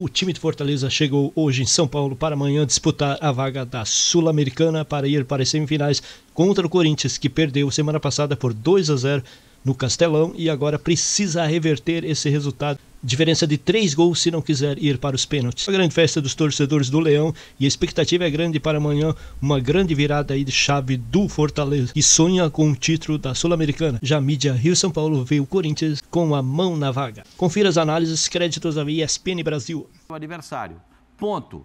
O time de Fortaleza chegou hoje em São Paulo para amanhã disputar a vaga da Sul-Americana para ir para as semifinais contra o Corinthians, que perdeu semana passada por 2 a 0 no Castelão e agora precisa reverter esse resultado diferença de três gols se não quiser ir para os pênaltis. A grande festa dos torcedores do Leão e a expectativa é grande para amanhã, uma grande virada aí de chave do Fortaleza que sonha com o título da Sul-Americana. Já a mídia Rio São Paulo vê o Corinthians com a mão na vaga. Confira as análises créditos da ESPN Brasil. O adversário. Ponto.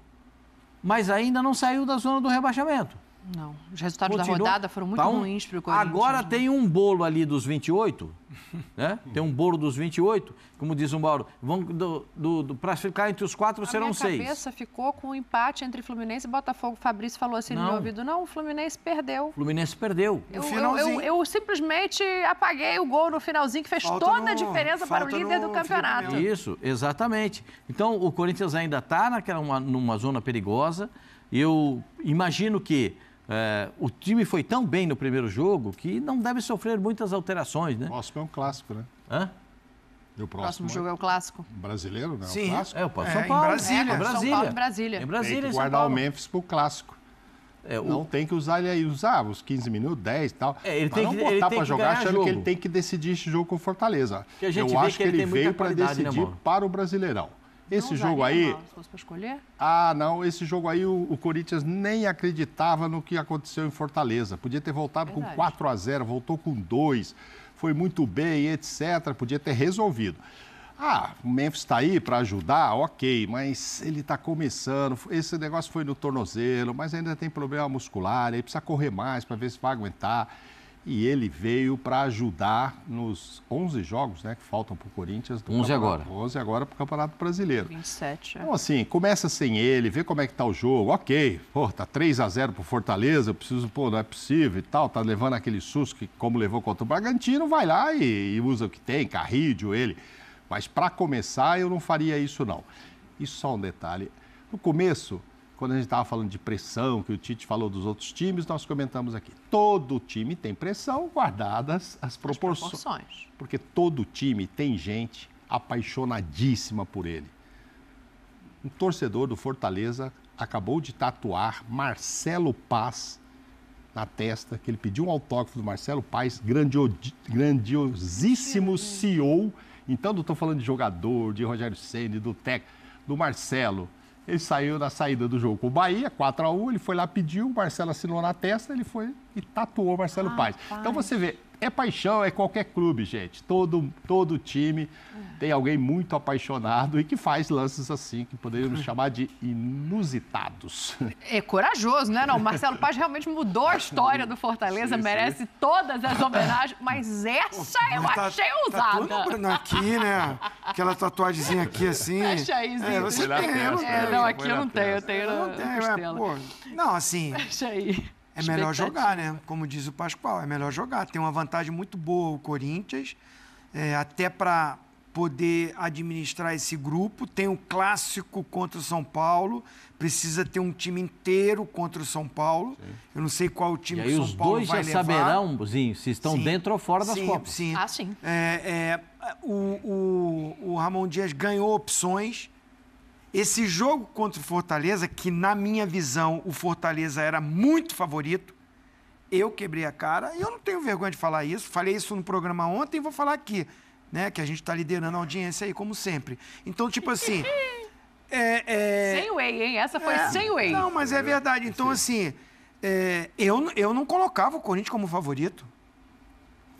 Mas ainda não saiu da zona do rebaixamento. Não. Os resultados da rodada foram muito tá um... ruins para o Corinthians. Agora né? tem um bolo ali dos 28, né? Tem um bolo dos 28, como diz o Mauro. Vão do, do, do para ficar entre os quatro a serão seis. A cabeça ficou com o um empate entre Fluminense e Botafogo. Fabrício falou assim não. no meu ouvido: não, o Fluminense perdeu. O Fluminense perdeu. Eu, eu, eu, eu, simplesmente apaguei o gol no finalzinho, que fez falta toda no, a diferença para o líder do campeonato. Isso, exatamente. Então o Corinthians ainda está naquela numa, numa zona perigosa. Eu imagino que é, o time foi tão bem no primeiro jogo que não deve sofrer muitas alterações, né? O próximo é um clássico, né? Hã? E o próximo, próximo é jogo é o clássico. Brasileiro, né? É Sim. O clássico? É, o é, São Paulo. É, em Brasília. É, Brasília. São Paulo, em Brasília. Em Brasília, Tem que guardar o Memphis pro clássico. É, o... Não tem que usar ele aí, usar os 15 minutos, 10 e tal. É, ele tem não que, botar para jogar achando jogo. que ele tem que decidir esse jogo com Fortaleza. Eu acho que, ele, ele veio para né, decidir né, para o Brasileirão. Esse jogo aí. Ah, não. Esse jogo aí o, o, Corinthians nem acreditava no que aconteceu em Fortaleza. Podia ter voltado Verdade. com 4 a 0 voltou com 2, foi muito bem, etc. Podia ter resolvido. Ah, o Memphis está aí para ajudar, ok, mas ele está começando. Esse negócio foi no tornozelo, mas ainda tem problema muscular, ele precisa correr mais para ver se vai aguentar e ele veio para ajudar nos 11 jogos né, que faltam para o Corinthians. 11 agora. 11 agora para o Campeonato Brasileiro. 27. É. Então, assim, começa sem ele, vê como é que tá o jogo. Ok, pô, tá 3 a 0 para Fortaleza, eu preciso, pô, não é possível e tal. Tá levando aquele susto que, como levou contra o Bragantino, vai lá e, e usa o que tem, carrídeo, ele. Mas para começar, eu não faria isso, não. E só um detalhe. No começo, quando a gente estava falando de pressão, que o Tite falou dos outros times, nós comentamos aqui. Todo time tem pressão, guardadas as proporções. As proporções. Porque todo time tem gente apaixonadíssima por ele. Um torcedor do Fortaleza acabou de tatuar Marcelo Paz na testa, que ele pediu um autógrafo do Marcelo Paz, grandio, grandiosíssimo CEO. Então, não estou falando de jogador, de Rogério Ceni, do técnico, do Marcelo. Ele saiu na saída do jogo com o Bahia, 4 a 1 ele foi lá, pediu, o Marcelo assinou na testa, ele foi e tatuou o Marcelo ah, Paz. Então você vê, é paixão, é qualquer clube, gente. Todo, todo time tem alguém muito apaixonado e que faz lances assim, que poderíamos hum. chamar de inusitados. É corajoso, né? Não, O Marcelo Paz realmente mudou a história do Fortaleza, sim, merece sim. todas as homenagens, mas essa eu tá, achei ousada. Tá tudo aqui, né? Aquela tatuagemzinha aqui, assim. Fecha aí, É, você tem, eu não é, tenho. É, não, aqui eu não tenho, eu tenho. Eu não tenho, é, pô. Não, assim... Fecha aí. É melhor jogar, né? Como diz o Pascoal, é melhor jogar. Tem uma vantagem muito boa o Corinthians, é, até para poder administrar esse grupo. Tem o um clássico contra o São Paulo, precisa ter um time inteiro contra o São Paulo. Sim. Eu não sei qual o time e que São Paulo vai levar. os dois já saberão, Zinho, se estão sim. dentro ou fora das sim, Copas. Sim, ah, sim. É, é, o, o, o Ramon Dias ganhou opções esse jogo contra o Fortaleza, que na minha visão o Fortaleza era muito favorito, eu quebrei a cara e eu não tenho vergonha de falar isso. Falei isso no programa ontem e vou falar aqui, né? Que a gente está liderando a audiência aí, como sempre. Então, tipo assim. é, é, sem way hein? Essa foi é, sem way Não, mas é verdade. Então, assim, é, eu, eu não colocava o Corinthians como favorito.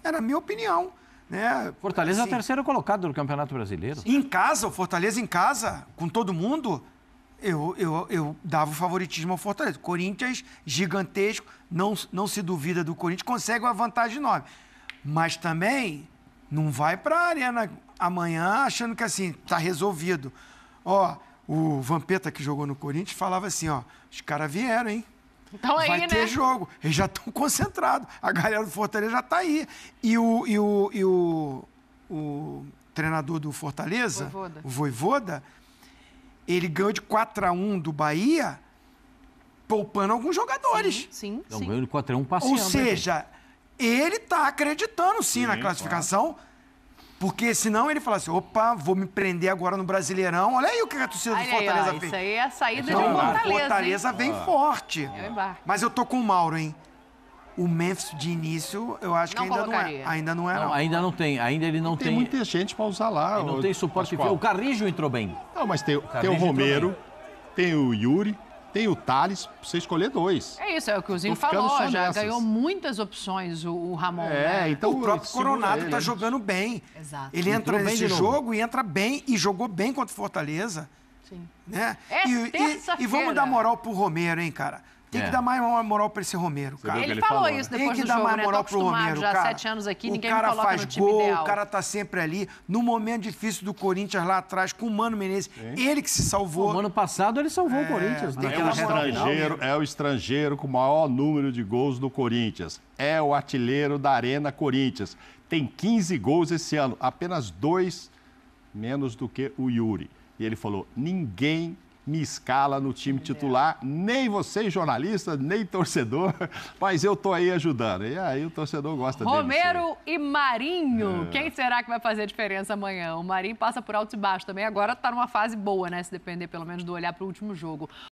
Era a minha opinião. Né? Fortaleza assim, é o assim, terceiro colocado do Campeonato Brasileiro. Em casa, o Fortaleza em casa, com todo mundo, eu, eu, eu dava o favoritismo ao Fortaleza. Corinthians, gigantesco, não, não se duvida do Corinthians, consegue uma vantagem enorme. Mas também não vai para a arena amanhã achando que assim, tá resolvido. Ó, o Vampeta que jogou no Corinthians falava assim, ó, os caras vieram, hein? Então é aí, vai ter né? jogo. Eles já estão concentrados. A galera do Fortaleza já está aí. E o, e o, e o, o treinador do Fortaleza, Voivoda. o Voivoda, ele ganhou de 4 x 1 do Bahia, poupando alguns jogadores. Sim, sim. Não, sim. ganhou de 4 x 1 passeando. Ou seja, ele está acreditando sim, sim na classificação. Claro porque senão ele falasse assim, opa, vou me prender agora no Brasileirão. Olha aí o que a torcida do Fortaleza aí, fez. Isso aí é a saída então, de Fortaleza. Fortaleza hein? vem forte. É mas eu tô com o Mauro, hein? O Memphis de início, eu acho não que ainda colocaria. não é. Ainda não é. Não, não. Ainda não tem, ainda ele não tem. Tem muita gente para usar lá. Ele não tem suporte. O Carrijo entrou bem. Não, mas tem, tem o Romero, tem o Yuri. Tem o Thales, pra você escolher dois. É isso, é o que o Zinho falou. Já nessas. ganhou muitas opções o, o Ramon. É, né? então o próprio Coronado tá né? jogando bem. Exato. Ele entra Entrou nesse jogo e entra bem e jogou bem contra o Fortaleza. Sim. Né? É e, e, e vamos dar moral pro Romero, hein, cara? Tem é. que dar mais uma moral pra esse Romero, Você cara. Ele, ele falou, isso né? depois Tem que do dar jogo, mais né? moral pro Romero, já cara. sete anos aqui, ninguém o cara faz gol, ideal. o cara tá sempre ali. No momento difícil do Corinthians lá atrás, com o Mano Menezes, Sim. ele que se salvou. No ano passado ele salvou é, o Corinthians. É, né? o estrangeiro, é o estrangeiro com o maior número de gols do Corinthians. É o artilheiro da Arena Corinthians. Tem 15 gols esse ano, apenas dois menos do que o Yuri. E ele falou: ninguém me escala no time titular, nem vocês jornalistas, nem torcedor, mas eu tô aí ajudando. E aí o torcedor gosta dele. Romero e Marinho, é. quem será que vai fazer a diferença amanhã? O Marinho passa por alto e baixo também, agora tá numa fase boa, né, se depender pelo menos do olhar pro último jogo.